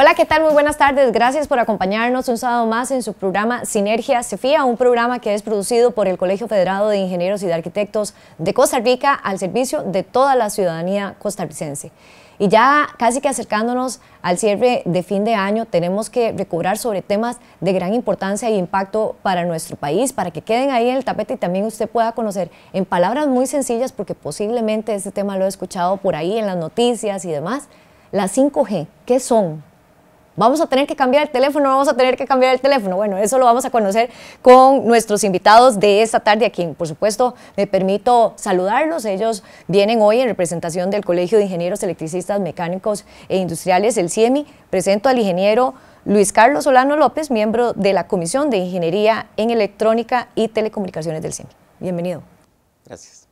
Hola, ¿qué tal? Muy buenas tardes. Gracias por acompañarnos un sábado más en su programa Sinergia Cefía, un programa que es producido por el Colegio Federado de Ingenieros y de Arquitectos de Costa Rica al servicio de toda la ciudadanía costarricense. Y ya casi que acercándonos al cierre de fin de año, tenemos que recobrar sobre temas de gran importancia y e impacto para nuestro país, para que queden ahí en el tapete y también usted pueda conocer en palabras muy sencillas, porque posiblemente este tema lo he escuchado por ahí en las noticias y demás. las 5G, ¿qué son? Vamos a tener que cambiar el teléfono, vamos a tener que cambiar el teléfono. Bueno, eso lo vamos a conocer con nuestros invitados de esta tarde, a quien por supuesto me permito saludarlos. Ellos vienen hoy en representación del Colegio de Ingenieros Electricistas, Mecánicos e Industriales, el CIEMI. E Presento al ingeniero Luis Carlos Solano López, miembro de la Comisión de Ingeniería en Electrónica y Telecomunicaciones del CIEMI. E Bienvenido. Gracias.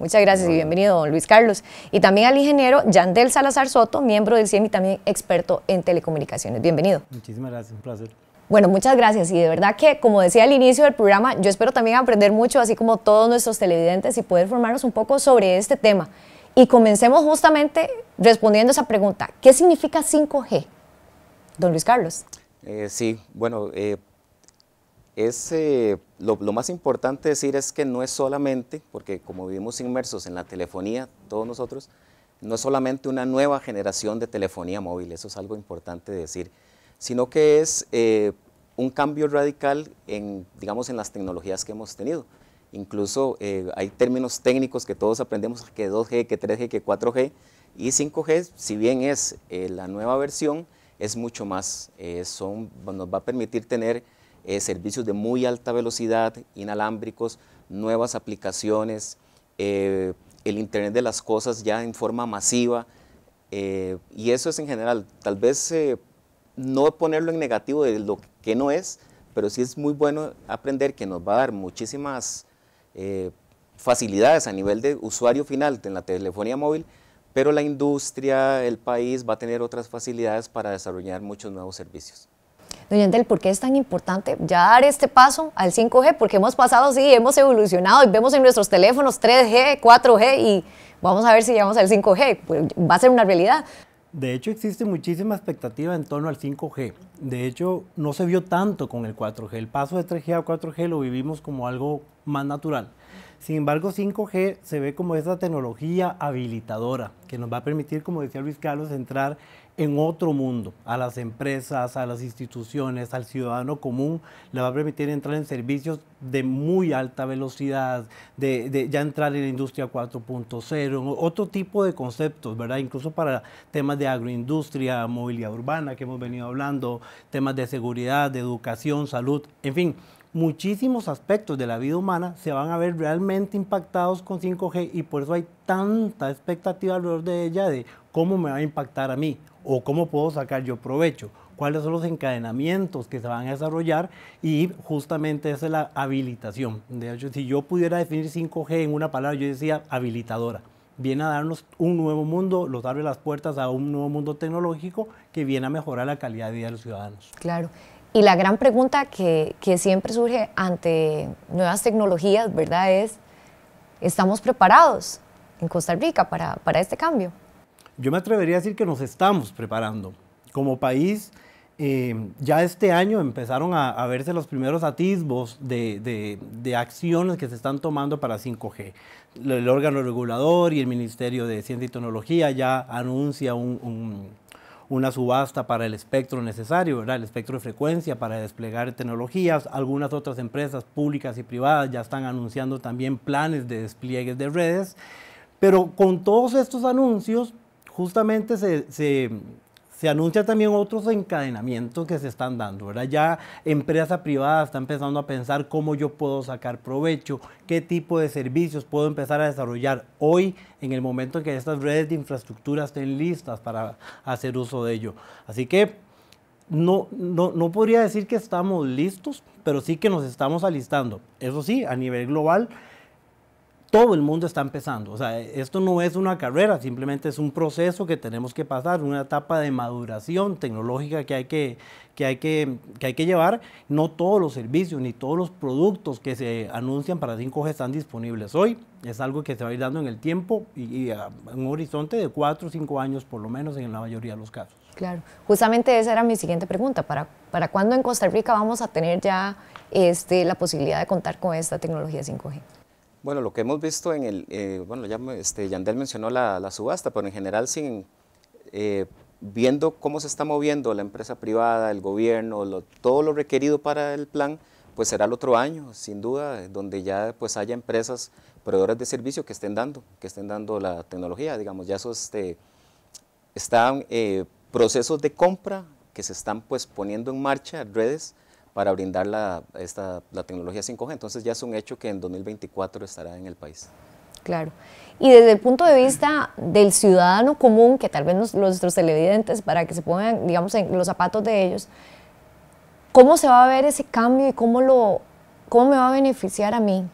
Muchas gracias y bienvenido, don Luis Carlos. Y también al ingeniero Yandel Salazar Soto, miembro del CIEM y también experto en telecomunicaciones. Bienvenido. Muchísimas gracias, un placer. Bueno, muchas gracias y de verdad que, como decía al inicio del programa, yo espero también aprender mucho, así como todos nuestros televidentes, y poder formarnos un poco sobre este tema. Y comencemos justamente respondiendo esa pregunta. ¿Qué significa 5G, don Luis Carlos? Eh, sí, bueno, eh, es, eh, lo, más importante decir es que no es solamente, porque como vivimos inmersos en la telefonía, todos nosotros, no es solamente una nueva generación de telefonía móvil, eso es algo importante decir, sino que es eh, un cambio radical en, digamos, en las tecnologías que hemos tenido. Incluso eh, hay términos técnicos que todos aprendemos, que 2G, que 3G, que 4G, y 5G, si bien es la nueva versión, es mucho más, son, nos va a permitir tener eh, servicios de muy alta velocidad, inalámbricos, nuevas aplicaciones, eh, el Internet de las Cosas ya en forma masiva. Eh, y eso es en general, tal vez no ponerlo en negativo de lo que no es, pero sí es muy bueno aprender que nos va a dar muchísimas facilidades a nivel de usuario final en la telefonía móvil, pero la industria, el país va a tener otras facilidades para desarrollar muchos nuevos servicios. Doña Andel, ¿por qué es tan importante ya dar este paso al 5G? Porque hemos pasado, sí, hemos evolucionado y vemos en nuestros teléfonos 3G, 4G y vamos a ver si llegamos al 5G. Pues, va a ser una realidad. De hecho, existe muchísima expectativa en torno al 5G. De hecho, no se vio tanto con el 4G. El paso de 3G a 4G lo vivimos como algo más natural. Sin embargo, 5G se ve como esa tecnología habilitadora que nos va a permitir, como decía Luis Carlos, entrar en otro mundo, a las empresas, a las instituciones, al ciudadano común, le va a permitir entrar en servicios de muy alta velocidad, de, ya entrar en la industria 4.0, otro tipo de conceptos, ¿verdad? Incluso para temas de agroindustria, movilidad urbana que hemos venido hablando, temas de seguridad, de educación, salud, en fin, muchísimos aspectos de la vida humana se van a ver realmente impactados con 5G y por eso hay tanta expectativa alrededor de ella de cómo me va a impactar a mí o cómo puedo sacar yo provecho, cuáles son los encadenamientos que se van a desarrollar y justamente es la habilitación. De hecho, si yo pudiera definir 5G en una palabra, yo decía habilitadora. Viene a darnos un nuevo mundo, los abre las puertas a un nuevo mundo tecnológico que viene a mejorar la calidad de vida de los ciudadanos. Claro. Y la gran pregunta que, siempre surge ante nuevas tecnologías, ¿verdad? Es, ¿estamos preparados en Costa Rica para este cambio? yo me atrevería a decir que nos estamos preparando. Como país, eh, ya este año empezaron a, verse los primeros atisbos de, acciones que se están tomando para 5G. El, órgano regulador y el Ministerio de Ciencia y Tecnología ya anuncia una subasta para el espectro necesario, ¿verdad? el espectro de frecuencia para desplegar tecnologías. Algunas otras empresas públicas y privadas ya están anunciando también planes de despliegues de redes. Pero con todos estos anuncios, justamente se, se anuncia también otros encadenamientos que se están dando, ¿verdad? Ya empresas privadas están empezando a pensar cómo yo puedo sacar provecho, qué tipo de servicios puedo empezar a desarrollar hoy en el momento en que estas redes de infraestructura estén listas para hacer uso de ello. Así que no, no, no podría decir que estamos listos, pero sí que nos estamos alistando. Eso sí, a nivel global todo el mundo está empezando. O sea, esto no es una carrera, simplemente es un proceso que tenemos que pasar, una etapa de maduración tecnológica que hay que, que, hay que, que, hay que llevar. No todos los servicios ni todos los productos que se anuncian para 5G están disponibles hoy. Es algo que se va a ir dando en el tiempo y, en a un horizonte de 4 o 5 años por lo menos en la mayoría de los casos. Claro, justamente esa era mi siguiente pregunta. ¿Para, para cuándo en Costa Rica vamos a tener ya este, la posibilidad de contar con esta tecnología 5G? Bueno, lo que hemos visto en el, eh, bueno, ya este, Yandel mencionó la, subasta, pero en general sin, eh, viendo cómo se está moviendo la empresa privada, el gobierno, todo lo requerido para el plan, pues será el otro año, sin duda, donde ya pues haya empresas proveedores de servicio que estén dando, que estén dando la tecnología, digamos, ya esos este, están eh, procesos de compra que se están pues poniendo en marcha, redes, para brindar la, tecnología 5G. Entonces ya es un hecho que en 2024 estará en el país. Claro. Y desde el punto de vista del ciudadano común, que tal vez nuestros televidentes, para que se pongan, digamos, en los zapatos de ellos, ¿cómo se va a ver ese cambio y cómo, lo, cómo me va a beneficiar a mí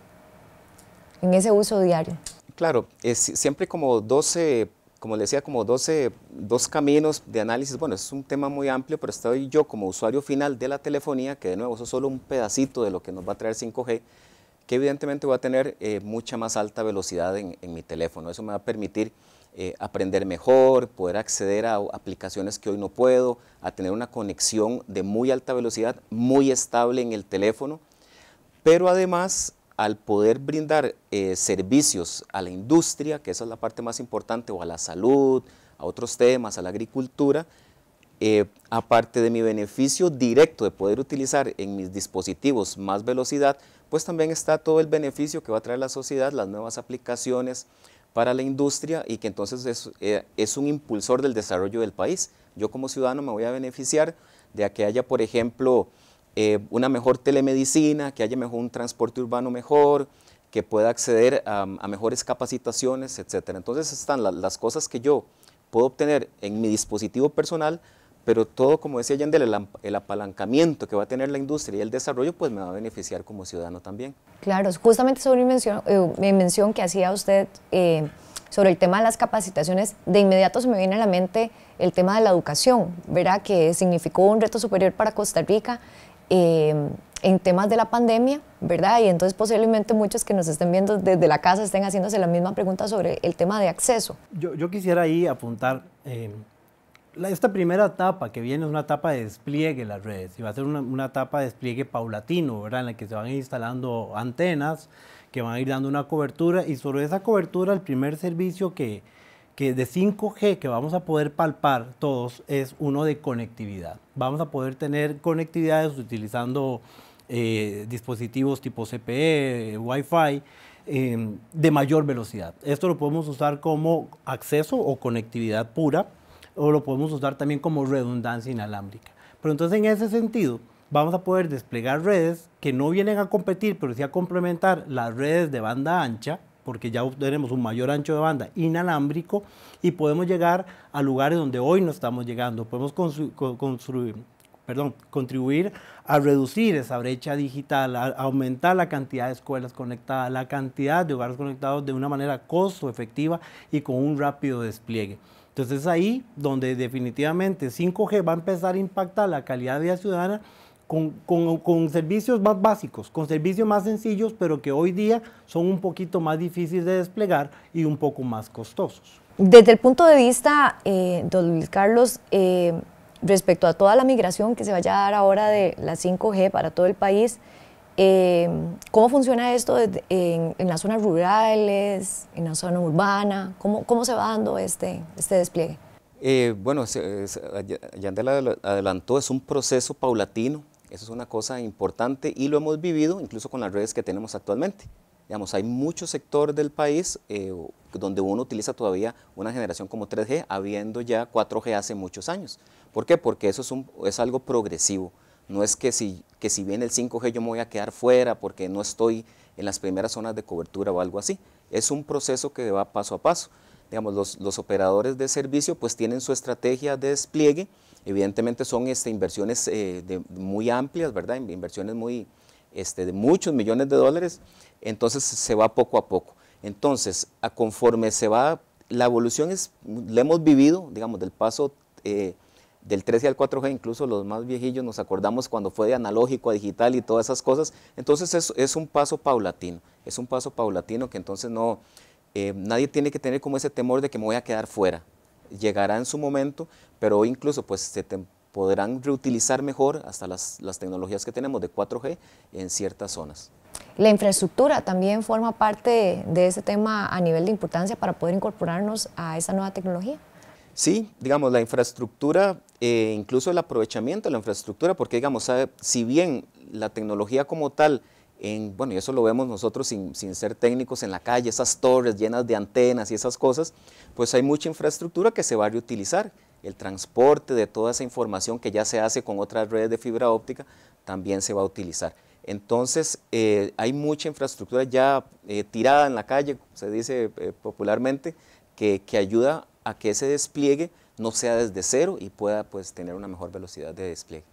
en ese uso diario? Claro, es siempre como 12 como les decía, como 12, dos caminos de análisis. Bueno, es un tema muy amplio, pero estoy yo como usuario final de la telefonía, que de nuevo eso es solo un pedacito de lo que nos va a traer 5G, que evidentemente va a tener eh, mucha más alta velocidad en, en, mi teléfono. Eso me va a permitir eh, aprender mejor, poder acceder a aplicaciones que hoy no puedo, a tener una conexión de muy alta velocidad, muy estable en el teléfono. Pero además al poder brindar eh, servicios a la industria, que esa es la parte más importante, o a la salud, a otros temas, a la agricultura, eh, aparte de mi beneficio directo de poder utilizar en mis dispositivos más velocidad, pues también está todo el beneficio que va a traer la sociedad, las nuevas aplicaciones para la industria y que entonces es eh, un impulsor del desarrollo del país. Yo como ciudadano me voy a beneficiar de que haya, por ejemplo, eh, una mejor telemedicina, que haya mejor, un transporte urbano mejor, que pueda acceder a, mejores capacitaciones, etc. Entonces están las cosas que yo puedo obtener en mi dispositivo personal, pero todo, como decía Yandel, el, apalancamiento que va a tener la industria y el desarrollo, pues me va a beneficiar como ciudadano también. Claro, justamente sobre mi mención, eh, mención que hacía usted eh, sobre el tema de las capacitaciones, de inmediato se me viene a la mente el tema de la educación, ¿verdad? Que significó un reto superior para Costa Rica Em, en temas de la pandemia, ¿verdad? Y entonces posiblemente muchos que nos estén viendo desde la casa estén haciéndose la misma pregunta sobre el tema de acceso. Yo, quisiera ahí apuntar, em, esta primera etapa que viene es una etapa de despliegue en las redes, y va a ser una, una etapa de despliegue paulatino, ¿verdad? En la que se van instalando antenas que van a ir dando una cobertura, y sobre esa cobertura el primer servicio que, que de 5G que vamos a poder palpar todos es uno de conectividad. Vamos a poder tener conectividades utilizando eh, dispositivos tipo CPE, Wi-Fi, em, de mayor velocidad. Esto lo podemos usar como acceso o conectividad pura, o lo podemos usar también como redundancia inalámbrica. Pero entonces en ese sentido vamos a poder desplegar redes que no vienen a competir, pero sí a complementar las redes de banda ancha, porque ya tenemos un mayor ancho de banda inalámbrico y podemos llegar a lugares donde hoy no estamos llegando. Podemos construir, perdón, contribuir a reducir esa brecha digital, a aumentar la cantidad de escuelas conectadas, la cantidad de hogares conectados de una manera costo efectiva y con un rápido despliegue. Entonces es ahí donde definitivamente 5G va a empezar a impactar la calidad de vida ciudadana con, servicios más básicos, con servicios más sencillos, pero que hoy día son un poquito más difíciles de desplegar y un poco más costosos. Desde el punto de vista, eh, don Luis Carlos, eh, respecto a toda la migración que se vaya a dar ahora de la 5G para todo el país, eh, ¿cómo funciona esto en, las zonas rurales, en la zona urbana? ¿Cómo, cómo se va dando este, este despliegue? bueno, Yandela adelantó, es un proceso paulatino eso es una cosa importante y lo hemos vivido incluso con las redes que tenemos actualmente. Digamos, hay mucho sector del país eh, donde uno utiliza todavía una generación como 3G, habiendo ya 4G hace muchos años. ¿Por qué? Porque eso es, es algo progresivo. No es que si, que si viene el 5G yo me voy a quedar fuera porque no estoy en las primeras zonas de cobertura o algo así. Es un proceso que va paso a paso. Digamos, los, los operadores de servicio pues tienen su estrategia de despliegue Evidentemente son este, inversiones eh, muy amplias, ¿verdad? Inversiones muy, este, de muchos millones de dólares, entonces se va poco a poco. Entonces, a conforme se va, la evolución es, la hemos vivido, digamos, del paso eh, del 3G al 4G, incluso los más viejillos nos acordamos cuando fue de analógico a digital y todas esas cosas, entonces es, es un paso paulatino, es un paso paulatino que entonces no, eh, nadie tiene que tener como ese temor de que me voy a quedar fuera, llegará en su momento, pero incluso pues se podrán reutilizar mejor hasta las, tecnologías que tenemos de 4G en ciertas zonas. La infraestructura también forma parte de ese tema a nivel de importancia para poder incorporarnos a esa nueva tecnología. Sí, digamos, la infraestructura, e incluso el aprovechamiento de la infraestructura, porque digamos, si bien la tecnología como tal bueno, y eso lo vemos nosotros sin, ser técnicos en la calle, esas torres llenas de antenas y esas cosas, pues hay mucha infraestructura que se va a reutilizar. El transporte de toda esa información que ya se hace con otras redes de fibra óptica también se va a utilizar. Entonces, eh, hay mucha infraestructura ya eh, tirada en la calle, se dice eh, popularmente, que, ayuda a que ese despliegue no sea desde cero y pueda pues, tener una mejor velocidad de despliegue.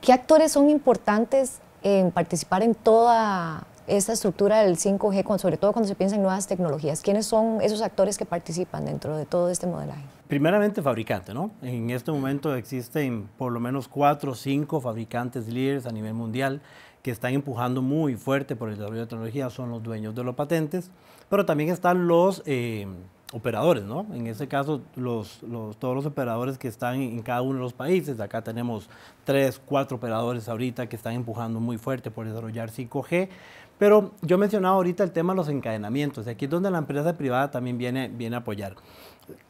¿Qué actores son importantes en participar en toda esta estructura del 5G, sobre todo cuando se piensa en nuevas tecnologías? ¿Quiénes son esos actores que participan dentro de todo este modelaje? Primeramente fabricante, ¿no? En este momento existen por lo menos cuatro o cinco fabricantes líderes a nivel mundial que están empujando muy fuerte por el desarrollo de tecnología, son los dueños de los patentes, pero también están los... Eh, operadores, ¿no? En ese caso, los, todos los operadores que están en cada uno de los países, acá tenemos tres, cuatro operadores ahorita que están empujando muy fuerte por desarrollar 5G, pero yo mencionaba ahorita el tema de los encadenamientos, aquí es donde la empresa privada también viene, a apoyar.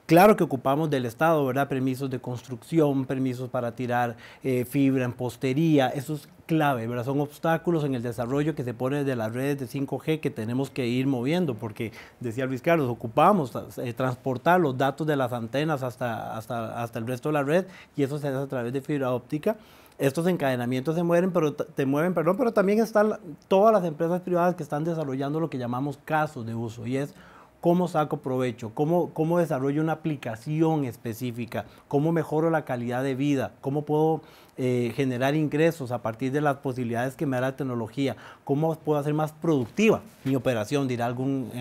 Claro que ocupamos del Estado, ¿verdad? Permisos de construcción, permisos para tirar eh, fibra en postería, eso es clave, ¿verdad? Son obstáculos en el desarrollo que se pone de las redes de 5G que tenemos que ir moviendo, porque decía Luis Carlos, ocupamos eh, transportar los datos de las antenas hasta, hasta, hasta el resto de la red y eso se hace a través de fibra óptica estos encadenamientos se mueven, pero, te mueven, perdón, pero también están todas las empresas privadas que están desarrollando lo que llamamos casos de uso y es cómo saco provecho, cómo, cómo desarrollo una aplicación específica, cómo mejoro la calidad de vida, cómo puedo eh, generar ingresos a partir de las posibilidades que me da la tecnología, cómo puedo hacer más productiva mi operación, dirá eh,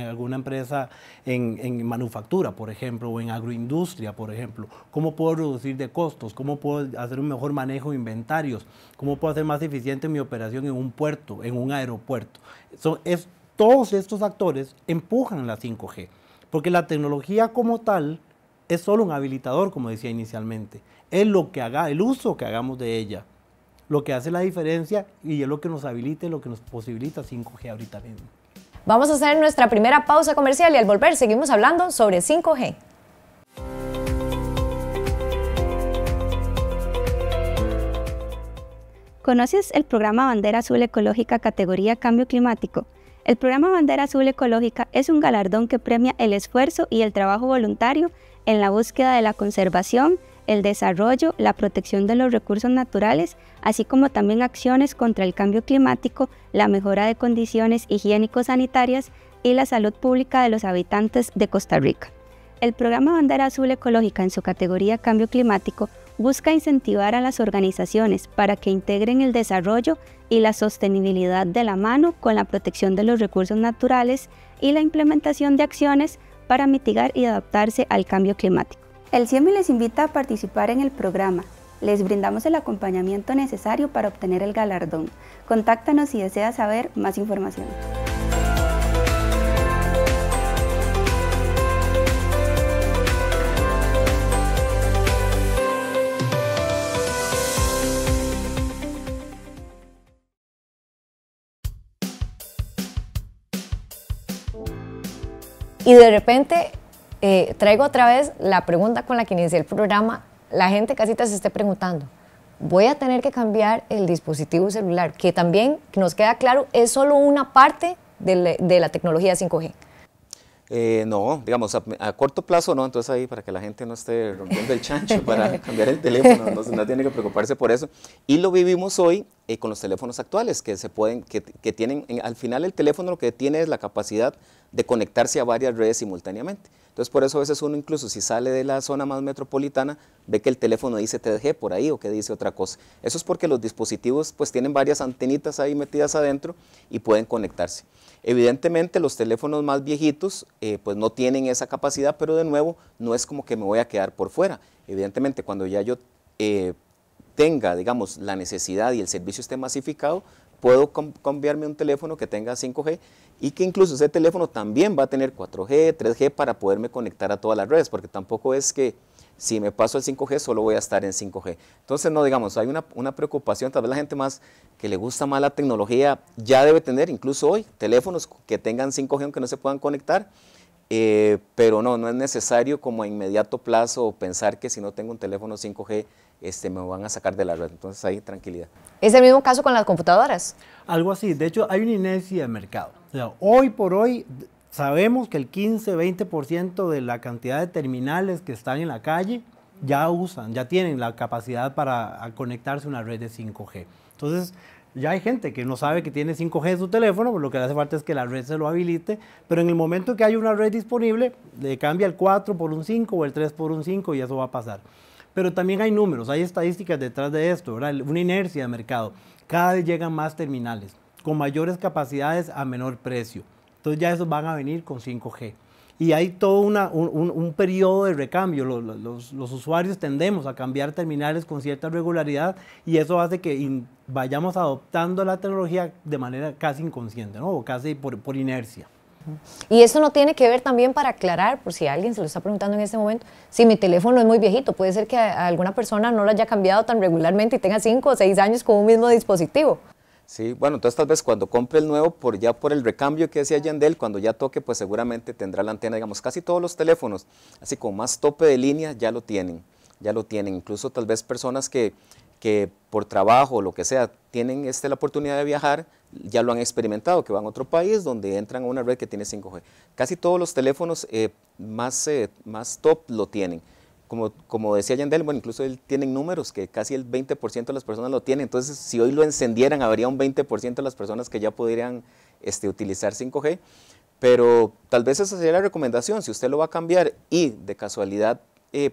alguna empresa en, manufactura, por ejemplo, o en agroindustria, por ejemplo, cómo puedo reducir de costos, cómo puedo hacer un mejor manejo de inventarios, cómo puedo hacer más eficiente mi operación en un puerto, en un aeropuerto. todos estos actores empujan la 5G, porque la tecnología como tal es solo un habilitador, como decía inicialmente es lo que haga, el uso que hagamos de ella, lo que hace la diferencia y es lo que nos habilita, lo que nos posibilita 5G ahorita mismo. Vamos a hacer nuestra primera pausa comercial y al volver seguimos hablando sobre 5G. ¿Conoces el programa Bandera Azul Ecológica categoría Cambio Climático? El programa Bandera Azul Ecológica es un galardón que premia el esfuerzo y el trabajo voluntario en la búsqueda de la conservación, el desarrollo, la protección de los recursos naturales, así como también acciones contra el cambio climático, la mejora de condiciones higiénico-sanitarias y la salud pública de los habitantes de Costa Rica. El programa Bandera Azul Ecológica en su categoría Cambio Climático busca incentivar a las organizaciones para que integren el desarrollo y la sostenibilidad de la mano con la protección de los recursos naturales y la implementación de acciones para mitigar y adaptarse al cambio climático. El CIEMI les invita a participar en el programa. Les brindamos el acompañamiento necesario para obtener el galardón. Contáctanos si deseas saber más información. y de repente eh, traigo otra vez la pregunta con la que inicié el programa. La gente casita se esté preguntando, voy a tener que cambiar el dispositivo celular, que también nos queda claro, es solo una parte de, la, de tecnología 5G. Eh, no, digamos, a, corto plazo no, entonces ahí para que la gente no esté rompiendo el chancho para cambiar el teléfono, no, tiene que preocuparse por eso. Y lo vivimos hoy eh, con los teléfonos actuales, que se pueden, que, tienen, al final el teléfono lo que tiene es la capacidad de conectarse a varias redes simultáneamente. Entonces, por eso a veces uno incluso si sale de la zona más metropolitana, ve que el teléfono dice 3G por ahí o que dice otra cosa. Eso es porque los dispositivos pues tienen varias antenitas ahí metidas adentro y pueden conectarse. Evidentemente los teléfonos más viejitos eh, pues no tienen esa capacidad, pero de nuevo no es como que me voy a quedar por fuera. Evidentemente cuando ya yo eh, tenga, digamos, la necesidad y el servicio esté masificado, puedo cambiarme un teléfono que tenga 5G y que incluso ese teléfono también va a tener 4G, 3G para poderme conectar a todas las redes, porque tampoco es que si me paso al 5G solo voy a estar en 5G. Entonces, no, digamos, hay una, una preocupación, tal vez la gente más que le gusta más la tecnología ya debe tener, incluso hoy, teléfonos que tengan 5G aunque no se puedan conectar eh, pero no, no es necesario como a inmediato plazo pensar que si no tengo un teléfono 5G este, me van a sacar de la red. Entonces ahí tranquilidad. Es el mismo caso con las computadoras. Algo así. De hecho, hay una inercia de mercado. hoy por hoy sabemos que el 15-20% de la cantidad de terminales que están en la calle ya usan, ya tienen la capacidad para conectarse a una red de 5G. Entonces, ya hay gente que no sabe que tiene 5G en su teléfono, pues lo que le hace falta es que la red se lo habilite, pero en el momento que hay una red disponible, le cambia el 4 por un 5 o el 3 por un 5 y eso va a pasar. Pero también hay números, hay estadísticas detrás de esto, ¿verdad? una inercia de mercado. Cada vez llegan más terminales con mayores capacidades a menor precio. Entonces ya esos van a venir con 5G. Y hay todo un, periodo de recambio. Los, usuarios tendemos a cambiar terminales con cierta regularidad y eso hace que vayamos adoptando la tecnología de manera casi inconsciente, ¿no? O casi por, inercia. Y eso no tiene que ver también para aclarar, por si alguien se lo está preguntando en este momento, si mi teléfono es muy viejito, puede ser que alguna persona no lo haya cambiado tan regularmente y tenga cinco o seis años con un mismo dispositivo. Sí, bueno, entonces tal vez cuando compre el nuevo, por ya por el recambio que decía Yandel, cuando ya toque, pues seguramente tendrá la antena, digamos, casi todos los teléfonos, así como más tope de línea, ya lo tienen, ya lo tienen. Incluso tal vez personas que que por trabajo o lo que sea tienen este, la oportunidad de viajar, ya lo han experimentado, que van a otro país donde entran a una red que tiene 5G. Casi todos los teléfonos eh, más, eh, más top lo tienen. Como, como, decía Yandel, bueno, incluso él tienen números que casi el 20% de las personas lo tienen. Entonces, si hoy lo encendieran, habría un 20% de las personas que ya podrían este, utilizar 5G. Pero tal vez esa sería la recomendación. Si usted lo va a cambiar y de casualidad eh,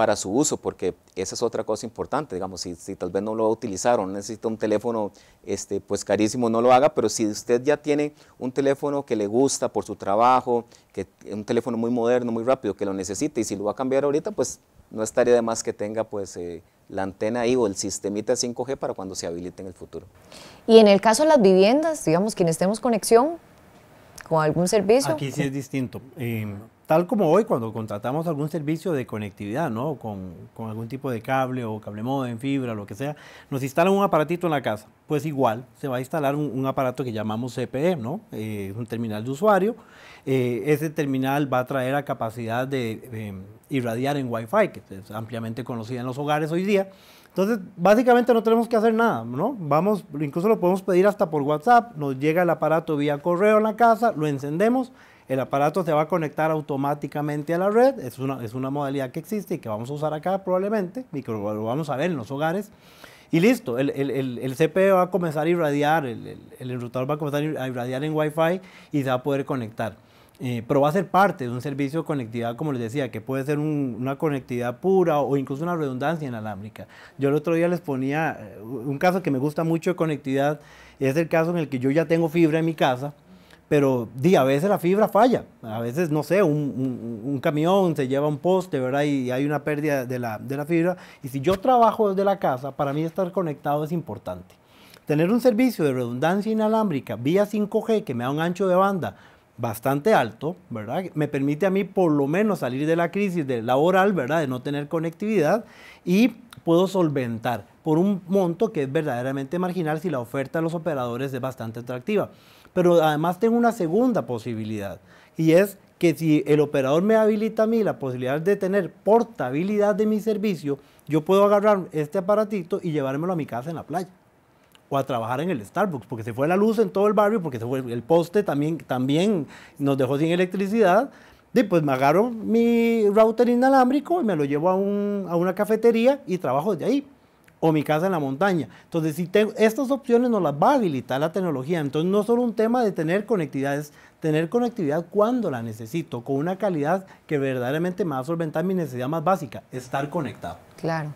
para su uso, porque esa es otra cosa importante, digamos, si, tal vez no lo va a utilizar o no necesita un teléfono este, pues carísimo, no lo haga, pero si usted ya tiene un teléfono que le gusta por su trabajo, que un teléfono muy moderno, muy rápido, que lo necesite y si lo va a cambiar ahorita, pues no estaría de más que tenga pues eh, la antena ahí o el sistemita 5G para cuando se habilite en el futuro. Y en el caso de las viviendas, digamos, quienes tenemos conexión con algún servicio. Aquí sí es distinto. Eh, Tal como hoy cuando contratamos algún servicio de conectividad, ¿no? Con, con algún tipo de cable o cable en fibra, lo que sea, nos instalan un aparatito en la casa. Pues igual se va a instalar un, aparato que llamamos CPE, ¿no? Eh, es un terminal de usuario. Eh, ese terminal va a traer la capacidad de, eh, irradiar en Wi-Fi, que es ampliamente conocida en los hogares hoy día. Entonces, básicamente no tenemos que hacer nada, ¿no? Vamos, incluso lo podemos pedir hasta por WhatsApp, nos llega el aparato vía correo en la casa, lo encendemos el aparato se va a conectar automáticamente a la red. Es una, es una modalidad que existe y que vamos a usar acá probablemente y que lo, vamos a ver en los hogares. Y listo, el, el, el, el CPE va a comenzar a irradiar, el, enrutador va a comenzar a irradiar en Wi-Fi y se va a poder conectar. Eh, pero va a ser parte de un servicio de conectividad, como les decía, que puede ser una conectividad pura o incluso una redundancia inalámbrica. Yo el otro día les ponía eh, un caso que me gusta mucho de conectividad, es el caso en el que yo ya tengo fibra en mi casa, pero a veces la fibra falla, a veces, no sé, un, un, camión se lleva un poste, ¿verdad? Y, y hay una pérdida de la, de la, fibra. Y si yo trabajo desde la casa, para mí estar conectado es importante. Tener un servicio de redundancia inalámbrica vía 5G que me da un ancho de banda bastante alto, ¿verdad? Me permite a mí por lo menos salir de la crisis de laboral, ¿verdad? De no tener conectividad y puedo solventar por un monto que es verdaderamente marginal si la oferta de los operadores es bastante atractiva. Pero además tengo una segunda posibilidad y es que si el operador me habilita a mí la posibilidad de tener portabilidad de mi servicio, yo puedo agarrar este aparatito y llevármelo a mi casa en la playa o a trabajar en el Starbucks, porque se fue la luz en todo el barrio, porque se fue el poste también, también nos dejó sin electricidad. Y pues me agarro mi router inalámbrico y me lo llevo a, a una cafetería y trabajo de ahí o mi casa en la montaña. Entonces, si tengo, estas opciones nos las va a habilitar la tecnología. Entonces, no solo un tema de tener conectividad, es tener conectividad cuando la necesito, con una calidad que verdaderamente me va a solventar mi necesidad más básica, estar conectado. Claro.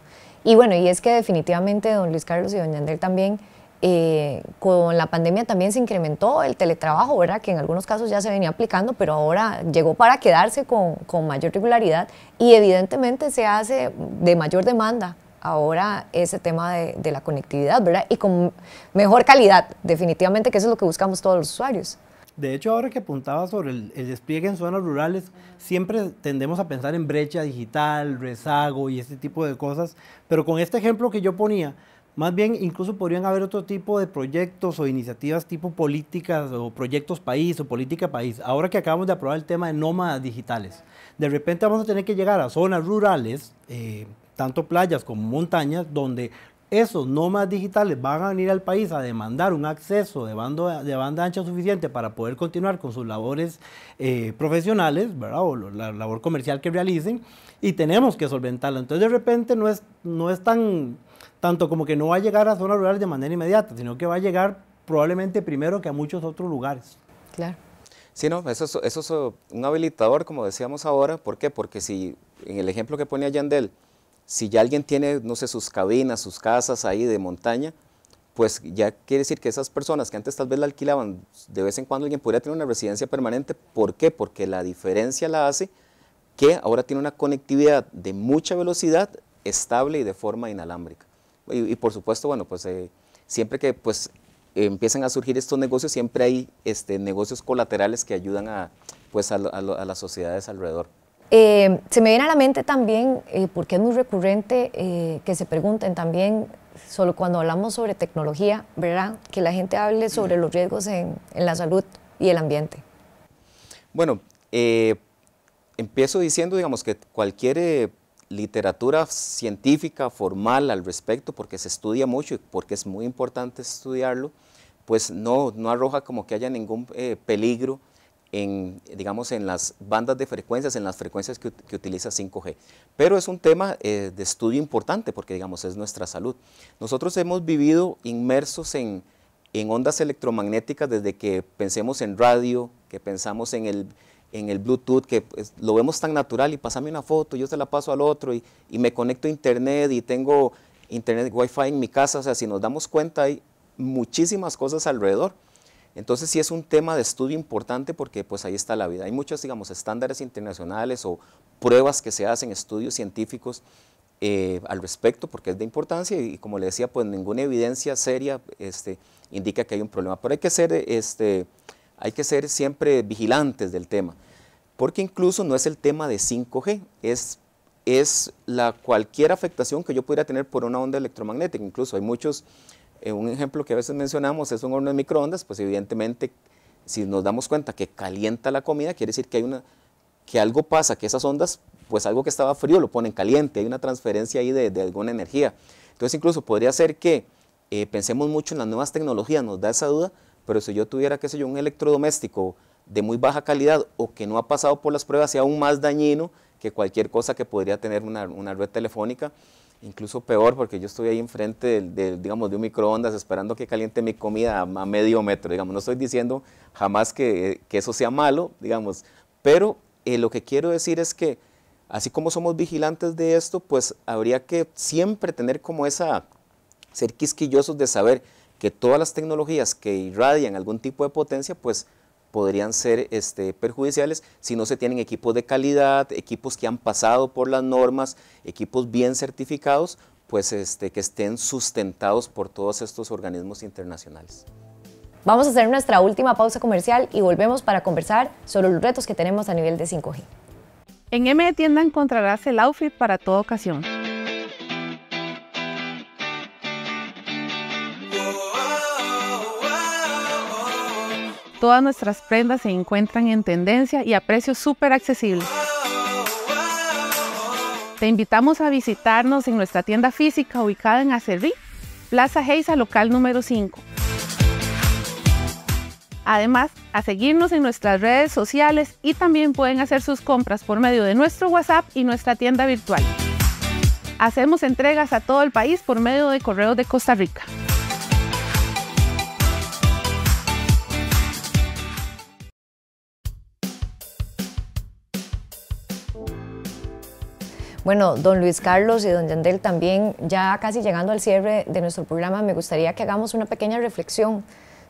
Y bueno, y es que definitivamente don Luis Carlos y doña Ander también, eh, con la pandemia también se incrementó el teletrabajo, ¿verdad? Que en algunos casos ya se venía aplicando, pero ahora llegó para quedarse con, con mayor regularidad y evidentemente se hace de mayor demanda ahora ese tema de, de, la conectividad, ¿verdad? Y con mejor calidad, definitivamente, que eso es lo que buscamos todos los usuarios. De hecho, ahora que apuntaba sobre el, el despliegue en zonas rurales, siempre tendemos a pensar en brecha digital, rezago y ese tipo de cosas, pero con este ejemplo que yo ponía, más bien, incluso podrían haber otro tipo de proyectos o iniciativas tipo políticas o proyectos país o política país. Ahora que acabamos de aprobar el tema de nómadas digitales, de repente vamos a tener que llegar a zonas rurales, eh, tanto playas como montañas, donde esos nómadas digitales van a venir al país a demandar un acceso de, de banda ancha suficiente para poder continuar con sus labores eh, profesionales, O la labor comercial que realicen, y tenemos que solventarlo Entonces, de repente, no es, no es tan, tanto como que no va a llegar a zonas rurales de manera inmediata, sino que va a llegar probablemente primero que a muchos otros lugares. Claro. Sí, no, eso eso es eh, un habilitador, como decíamos ahora. ¿Por qué? Porque si en el ejemplo que ponía Yandel, si ya alguien tiene, no sé, sus cabinas, sus casas ahí de montaña, pues ya quiere decir que esas personas que antes tal vez la alquilaban, de vez en cuando alguien podría tener una residencia permanente. ¿Por qué? Porque la diferencia la hace que ahora tiene una conectividad de mucha velocidad, estable y de forma inalámbrica. Y, por supuesto, bueno, pues eh, siempre que pues empiezan a surgir estos negocios, siempre hay este, negocios colaterales que ayudan a, pues, a las sociedades alrededor. Eh, se me viene a la mente también, eh, porque es muy recurrente eh, que se pregunten también, solo cuando hablamos sobre tecnología, ¿verdad? Que la gente hable sobre los riesgos en, en la salud y el ambiente. Bueno, empiezo diciendo, digamos, que cualquier literatura científica formal al respecto, porque se estudia mucho y porque es muy importante estudiarlo, pues no, no arroja como que haya ningún peligro en, digamos, en las bandas de frecuencias, en las frecuencias que, utiliza 5G. Pero es un tema eh, de estudio importante porque, digamos, es nuestra salud. Nosotros hemos vivido inmersos en, en ondas electromagnéticas desde que pensemos en radio, que pensamos en el, en el Bluetooth, que pues, lo vemos tan natural y pasame una foto, yo se la paso al otro y, y, me conecto a internet y tengo internet, wifi en mi casa. O sea, si nos damos cuenta hay muchísimas cosas alrededor entonces sí es un tema de estudio importante porque pues ahí está la vida. Hay muchos, digamos, estándares internacionales o pruebas que se hacen, estudios científicos eh, al respecto porque es de importancia y, como le decía, pues ninguna evidencia seria este, indica que hay un problema. Pero hay que ser, este, hay que ser siempre vigilantes del tema porque incluso no es el tema de 5G, es, es la cualquier afectación que yo pudiera tener por una onda electromagnética. Incluso hay muchos eh, un ejemplo que a veces mencionamos es un horno de microondas, pues evidentemente si nos damos cuenta que calienta la comida, quiere decir que, que algo pasa, que esas ondas, pues algo que estaba frío lo ponen caliente, hay una transferencia ahí de, de alguna energía. Entonces incluso podría ser que eh, pensemos mucho en las nuevas tecnologías, nos da esa duda, pero si yo tuviera, qué sé yo, un electrodoméstico de muy baja calidad o que no ha pasado por las pruebas, sea aún más dañino que cualquier cosa que podría tener una, una red telefónica incluso peor porque yo estoy ahí enfrente digamos, de un microondas esperando que caliente mi comida a, medio metro, digamos, no estoy diciendo jamás que, eso sea malo, digamos, pero eh, lo que quiero decir es que así como somos vigilantes de esto, pues habría que siempre tener como esa, ser quisquillosos de saber que todas las tecnologías que irradian algún tipo de potencia, pues podrían ser este, perjudiciales si no se tienen equipos de calidad, equipos que han pasado por las normas, equipos bien certificados, pues este, que estén sustentados por todos estos organismos internacionales. Vamos a hacer nuestra última pausa comercial y volvemos para conversar sobre los retos que tenemos a nivel de 5G. En M Tienda encontrarás el outfit para toda ocasión. Todas nuestras prendas se encuentran en tendencia y a precios súper accesibles. Te invitamos a visitarnos en nuestra tienda física ubicada en Acerrí, Plaza Geisa, local número 5. Además, a seguirnos en nuestras redes sociales y también pueden hacer sus compras por medio de nuestro WhatsApp y nuestra tienda virtual. Hacemos entregas a todo el país por medio de correos de Costa Rica. Bueno, don Luis Carlos y don Yandel también, ya casi llegando al cierre de nuestro programa, me gustaría que hagamos una pequeña reflexión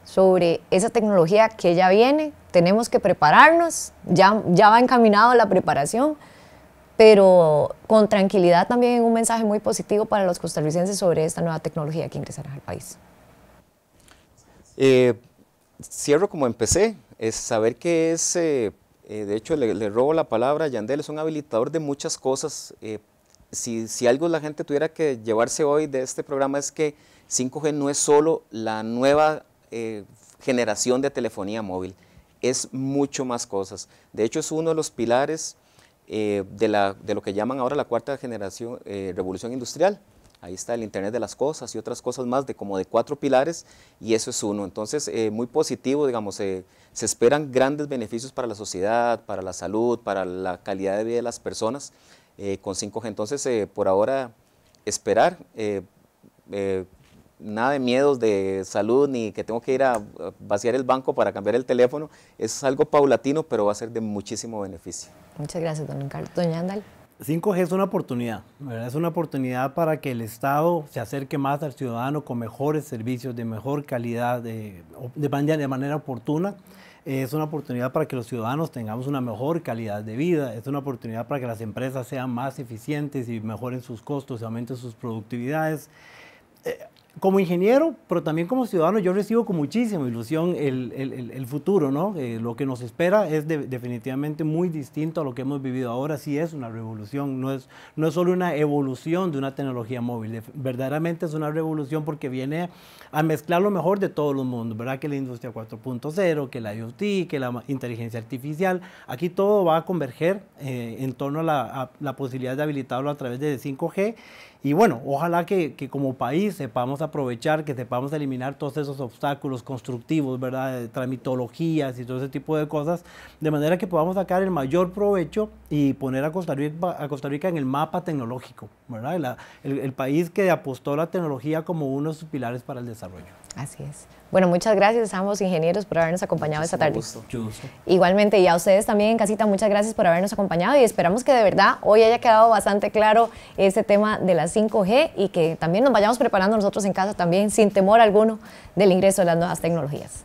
sobre esa tecnología que ya viene, tenemos que prepararnos, ya, ya va encaminado la preparación, pero con tranquilidad también un mensaje muy positivo para los costarricenses sobre esta nueva tecnología que ingresará al país. Eh, cierro como empecé, es saber que es eh, eh, de hecho, le, robo la palabra, Yandel es un habilitador de muchas cosas. Eh, si, algo la gente tuviera que llevarse hoy de este programa es que 5G no es solo la nueva eh, generación de telefonía móvil, es mucho más cosas. De hecho, es uno de los pilares de, de, lo que llaman ahora la cuarta generación, revolución industrial. Ahí está el Internet de las Cosas y otras cosas más de como de cuatro pilares y eso es uno. Entonces, eh, muy positivo, digamos, eh, se esperan grandes beneficios para la sociedad, para la salud, para la calidad de vida de las personas eh, con 5G. Entonces, por ahora, esperar, nada de miedos de salud ni que tengo que ir a vaciar el banco para cambiar el teléfono. Es algo paulatino, pero va a ser de muchísimo beneficio. Muchas gracias, don Doña Andal. 5G es una oportunidad, Es una oportunidad para que el Estado se acerque más al ciudadano con mejores servicios, de mejor calidad, de, de, manera, oportuna. Es una oportunidad para que los ciudadanos tengamos una mejor calidad de vida, es una oportunidad para que las empresas sean más eficientes y mejoren sus costos, aumenten sus productividades. Eh, como ingeniero, pero también como ciudadano, yo recibo con muchísima ilusión el, el, futuro, ¿no? Eh, lo que nos espera es definitivamente muy distinto a lo que hemos vivido ahora, sí es una revolución, no es, no es solo una evolución de una tecnología móvil, verdaderamente es una revolución porque viene a mezclar lo mejor de todos los mundos, ¿verdad? Que la industria 4.0, que la IoT, que la inteligencia artificial, aquí todo va a converger eh, en torno a la, a la posibilidad de habilitarlo a través de 5G y bueno, ojalá que, como país sepamos aprovechar, que sepamos eliminar todos esos obstáculos constructivos, ¿verdad? tramitologías y todo ese tipo de cosas, de manera que podamos sacar el mayor provecho y poner a Costa Rica, en el mapa tecnológico, ¿verdad? el, el país que apostó la tecnología como uno de sus pilares para el desarrollo. Así es. Bueno, muchas gracias a ambos ingenieros por habernos acompañado esta tarde. Gusto. Igualmente, y a ustedes también en casita, muchas gracias por habernos acompañado y esperamos que de verdad hoy haya quedado bastante claro este tema de la 5G y que también nos vayamos preparando nosotros en casa también sin temor alguno del ingreso de las nuevas tecnologías.